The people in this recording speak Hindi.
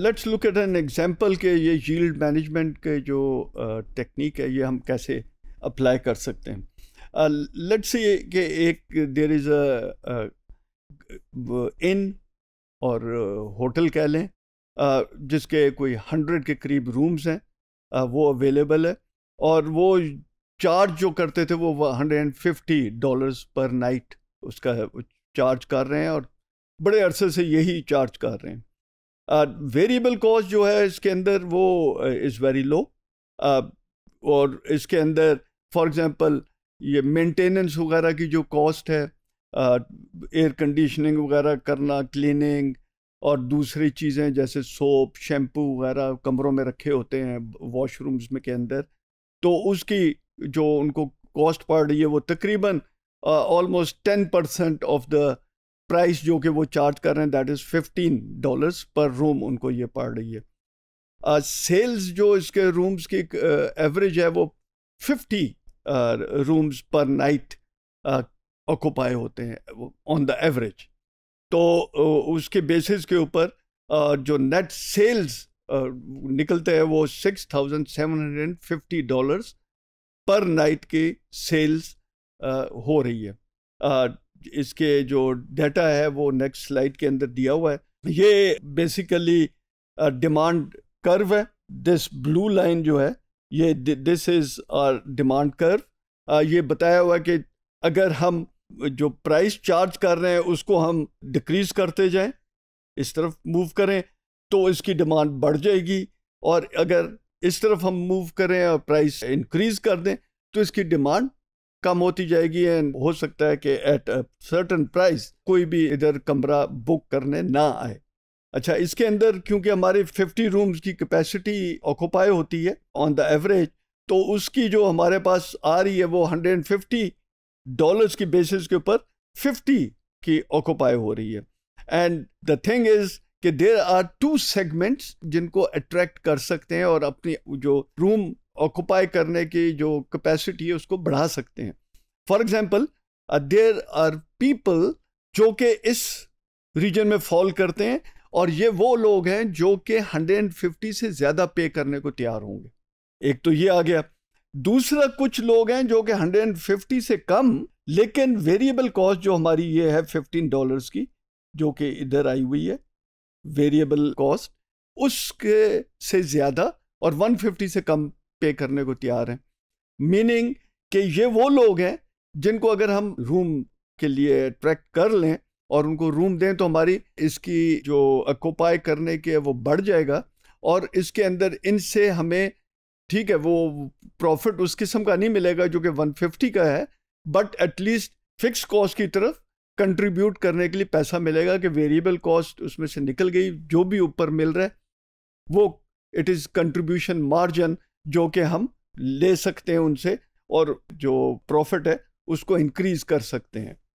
let's look at an example के ये यील्ड मैनेजमेंट के जो टेक्निक है ये हम कैसे अप्लाई कर सकते हैं लेट्स से कि एक देर इज़ अ इन और होटल कह लें जिसके कोई हंड्रेड के करीब रूम्स हैं वो अवेलेबल है और वो चार्ज जो करते थे वो hundred and fifty dollars per night उसका चार्ज कर रहे हैं और बड़े अरसे से यही चार्ज कर रहे हैं वेरिएबल uh, कॉस्ट जो है इसके अंदर वो इज़ वेरी लो और इसके अंदर फॉर एग्जांपल ये मेंटेनेंस वगैरह की जो कॉस्ट है एयर uh, कंडीशनिंग वगैरह करना क्लीनिंग और दूसरी चीज़ें जैसे सोप शैम्पू वगैरह कमरों में रखे होते हैं वॉशरूम्स में के अंदर तो उसकी जो उनको कॉस्ट पड़ रही है वो तकरीबन almost ten percent of the price जो कि वो चार्ज कर रहे हैं that is fifteen dollars per room उनको ये पड़ रही है सेल्स uh, जो इसके रूम्स की एवरेज uh, है वो fifty rooms per night occupy होते हैं ऑन द एवरेज तो uh, उसके बेसिस के ऊपर uh, जो नेट सेल्स uh, निकलते हैं वो six thousand seven hundred fifty dollars per night की सेल्स uh, हो रही है इसके जो डाटा है वो नेक्स्ट स्लाइड के अंदर दिया हुआ है ये बेसिकली डिमांड कर्व है दिस ब्लू लाइन जो है ये this is our demand curve ये बताया हुआ है कि अगर हम जो प्राइस चार्ज कर रहे हैं उसको हम डिक्रीज करते जाएं इस तरफ मूव करें तो इसकी डिमांड बढ़ जाएगी और अगर इस तरफ हम मूव करें और प्राइस इंक्रीज कर दें तो इसकी डिमांड कम होती जाएगी एंड हो सकता है कि एट अ सर्टन प्राइस कोई भी इधर कमरा बुक करने ना आए अच्छा इसके अंदर क्योंकि हमारे 50 रूम्स की कैपेसिटी ऑक्यूपाई होती है ऑन द एवरेज तो उसकी जो हमारे पास आ रही है वो 150 डॉलर्स की बेसिस के ऊपर 50 की ऑक्यूपाई हो रही है एंड द थिंग इज कि देर आर टू सेगमेंट्स जिनको अट्रैक्ट कर सकते हैं और अपनी जो रूम ऑक्यूपाई करने की जो कैपेसिटी है उसको बढ़ा सकते हैं for example there are people जो कि इस रीजन में फॉल करते हैं और ये वो लोग हैं जो कि 150 से ज़्यादा पे करने को तैयार होंगे एक तो ये आ गया दूसरा कुछ लोग हैं जो कि 150 से कम लेकिन वेरिएबल कॉस्ट जो हमारी ये है 15 डॉलर्स की जो कि इधर आई हुई है वेरिएबल कॉस्ट उसके से ज़्यादा और 150 से कम पे करने को तैयार हैं मीनिंग कि ये वो लोग हैं जिनको अगर हम रूम के लिए अट्रैक्ट कर लें और उनको रूम दें तो हमारी इसकी जो अकोपाई करने के वो बढ़ जाएगा और इसके अंदर इनसे हमें ठीक है वो प्रॉफिट उस किस्म का नहीं मिलेगा जो कि 150 का है बट एटलीस्ट फिक्स कॉस्ट की तरफ कंट्रीब्यूट करने के लिए पैसा मिलेगा कि वेरिएबल कॉस्ट उसमें से निकल गई जो भी ऊपर मिल रहा है वो इट इज़ कंट्रीब्यूशन मार्जिन जो कि हम ले सकते हैं उनसे और जो प्रॉफिट है उसको इंक्रीज कर सकते हैं